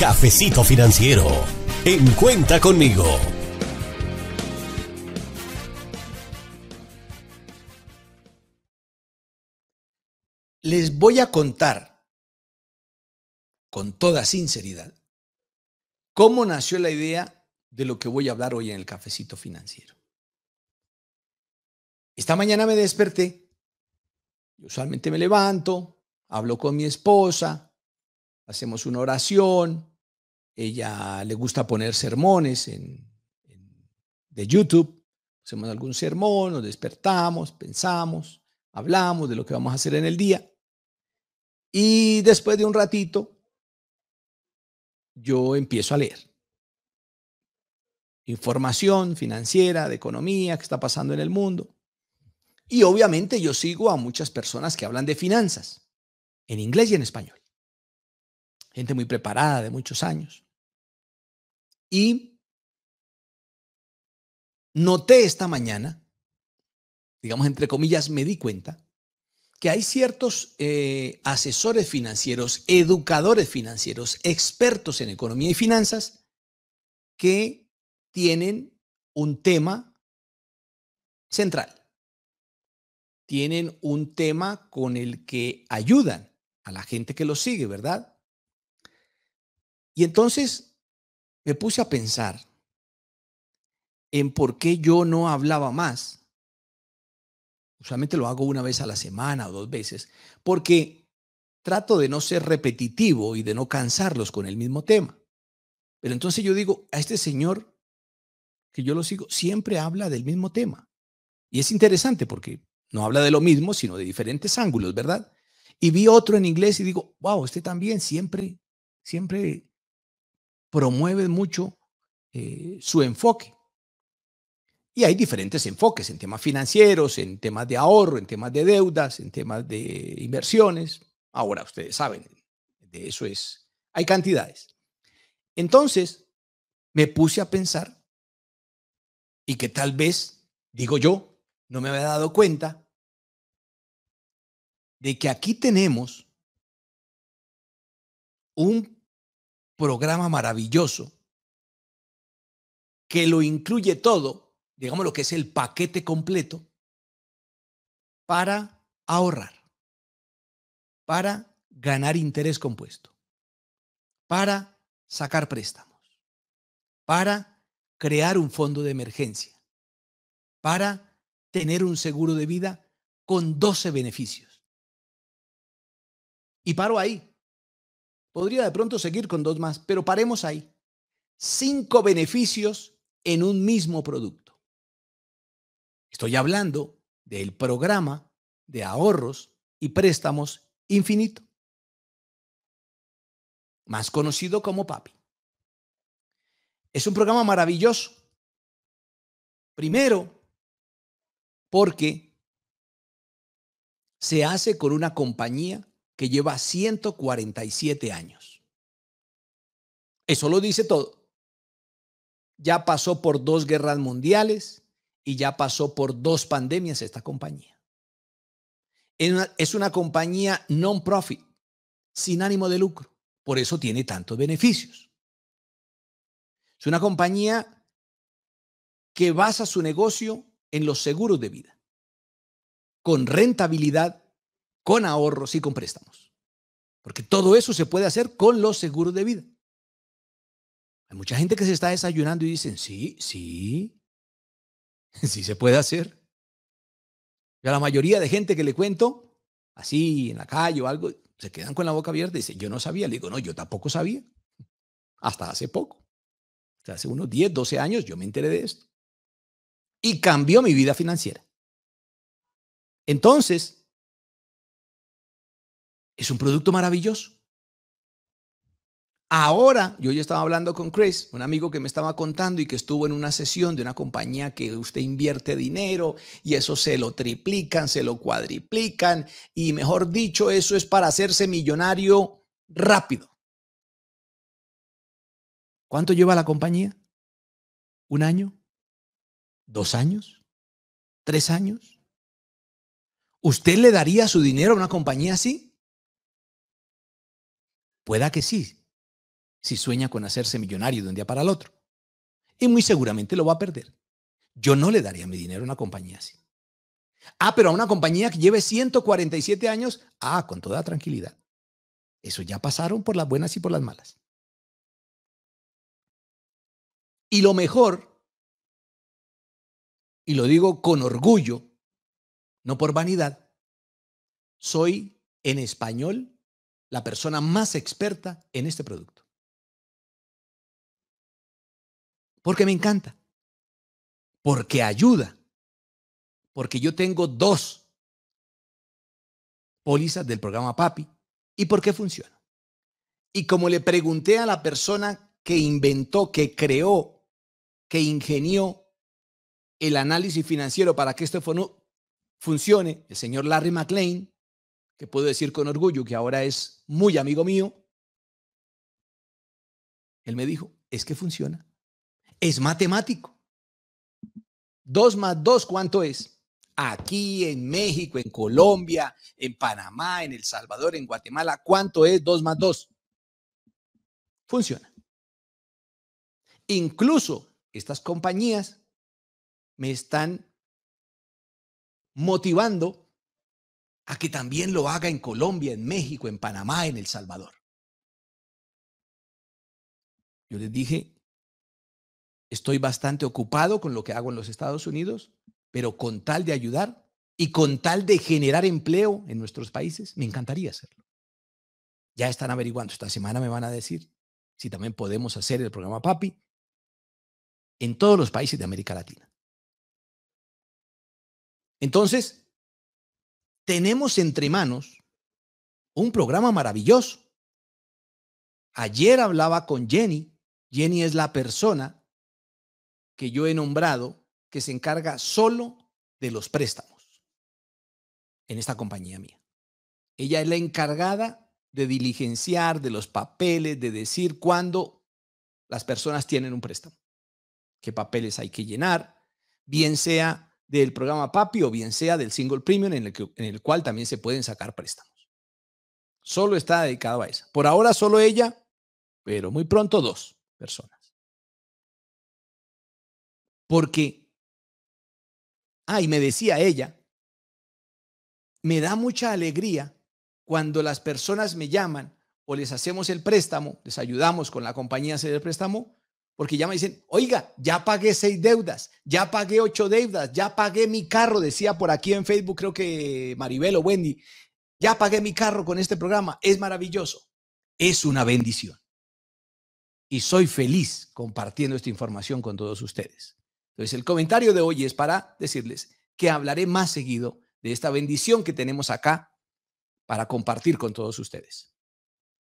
Cafecito Financiero. En cuenta conmigo. Les voy a contar, con toda sinceridad, cómo nació la idea de lo que voy a hablar hoy en el cafecito financiero. Esta mañana me desperté usualmente me levanto, hablo con mi esposa, hacemos una oración. Ella le gusta poner sermones en, de YouTube. Hacemos algún sermón, nos despertamos, pensamos, hablamos de lo que vamos a hacer en el día. Y después de un ratito, yo empiezo a leer información financiera, de economía, que está pasando en el mundo. Y obviamente yo sigo a muchas personas que hablan de finanzas, en inglés y en español. Gente muy preparada, de muchos años. Y noté esta mañana, digamos entre comillas, me di cuenta que hay ciertos eh, asesores financieros, educadores financieros, expertos en economía y finanzas, que tienen un tema central tienen un tema con el que ayudan a la gente que los sigue, ¿verdad? Y entonces me puse a pensar en por qué yo no hablaba más. Usualmente lo hago una vez a la semana o dos veces, porque trato de no ser repetitivo y de no cansarlos con el mismo tema. Pero entonces yo digo, a este señor que yo lo sigo siempre habla del mismo tema. Y es interesante porque no habla de lo mismo, sino de diferentes ángulos, ¿verdad? Y vi otro en inglés y digo, wow, este también siempre, siempre promueve mucho eh, su enfoque. Y hay diferentes enfoques en temas financieros, en temas de ahorro, en temas de deudas, en temas de inversiones. Ahora ustedes saben, de eso es, hay cantidades. Entonces, me puse a pensar y que tal vez, digo yo, no me había dado cuenta de que aquí tenemos un programa maravilloso que lo incluye todo, digamos lo que es el paquete completo, para ahorrar, para ganar interés compuesto, para sacar préstamos, para crear un fondo de emergencia, para tener un seguro de vida con 12 beneficios y paro ahí. Podría de pronto seguir con dos más, pero paremos ahí. Cinco beneficios en un mismo producto. Estoy hablando del programa de ahorros y préstamos infinito, más conocido como PAPI. Es un programa maravilloso. Primero, porque se hace con una compañía que lleva 147 años. Eso lo dice todo. Ya pasó por dos guerras mundiales y ya pasó por dos pandemias esta compañía. Es una, compañía non-profit, sin ánimo de lucro. Por eso tiene tantos beneficios. Es una compañía que basa su negocio en los seguros de vida, con rentabilidad con ahorros y con préstamos. Porque todo eso se puede hacer con los seguros de vida. Hay mucha gente que se está desayunando y dicen, sí, sí, sí se puede hacer. Y a la mayoría de gente que le cuento, así en la calle o algo, se quedan con la boca abierta y dicen, yo no sabía. Le digo, no, yo tampoco sabía. Hasta hace poco. O hace unos 10, 12 años yo me enteré de esto. Y cambió mi vida financiera. Entonces, es un producto maravilloso. Ahora, yo ya estaba hablando con Chris, un amigo que me estaba contando y que estuvo en una sesión de una compañía que usted invierte dinero y eso se lo triplican, se lo cuadriplican y mejor dicho, eso es para hacerse millonario rápido. ¿Cuánto lleva la compañía? ¿Un año? ¿Dos años? ¿Tres años? ¿Usted le daría su dinero a una compañía así? Pueda que sí, si sueña con hacerse millonario de un día para el otro. Y muy seguramente lo va a perder. Yo no le daría mi dinero a una compañía así. Ah, pero a una compañía que lleve 147 años, ah, con toda tranquilidad. Eso ya pasaron por las buenas y por las malas. Y lo mejor, y lo digo con orgullo, no por vanidad, soy en español la persona más experta en este producto. Porque me encanta. Porque ayuda. Porque yo tengo dos pólizas del programa Papi y porque funciona. Y como le pregunté a la persona que inventó, que creó, que ingenió el análisis financiero para que esto funcione, el señor Larry McLean, que puedo decir con orgullo que ahora es muy amigo mío, él me dijo, es que funciona. Es matemático. Dos más dos, ¿cuánto es? Aquí en México, en Colombia, en Panamá, en El Salvador, en Guatemala, ¿cuánto es dos más dos? Funciona. Incluso estas compañías me están motivando a que también lo haga en Colombia, en México, en Panamá, en El Salvador. Yo les dije, estoy bastante ocupado con lo que hago en los Estados Unidos, pero con tal de ayudar y con tal de generar empleo en nuestros países, me encantaría hacerlo. Ya están averiguando, esta semana me van a decir si también podemos hacer el programa PAPI en todos los países de América Latina. Entonces, tenemos entre manos un programa maravilloso. Ayer hablaba con Jenny. Jenny es la persona que yo he nombrado que se encarga solo de los préstamos en esta compañía mía. Ella es la encargada de diligenciar, de los papeles, de decir cuándo las personas tienen un préstamo, qué papeles hay que llenar, bien sea del programa PAPI o bien sea del single premium en el, cual también se pueden sacar préstamos. Solo está dedicado a eso. Por ahora solo ella, pero muy pronto dos personas. Porque, ah, y me decía ella, me da mucha alegría cuando las personas me llaman o les hacemos el préstamo, les ayudamos con la compañía a hacer el préstamo porque ya me dicen, oiga, ya pagué seis deudas, ya pagué ocho deudas, ya pagué mi carro, decía por aquí en Facebook, creo que Maribel o Wendy, ya pagué mi carro con este programa, es maravilloso, es una bendición. Y soy feliz compartiendo esta información con todos ustedes. Entonces, el comentario de hoy es para decirles que hablaré más seguido de esta bendición que tenemos acá para compartir con todos ustedes.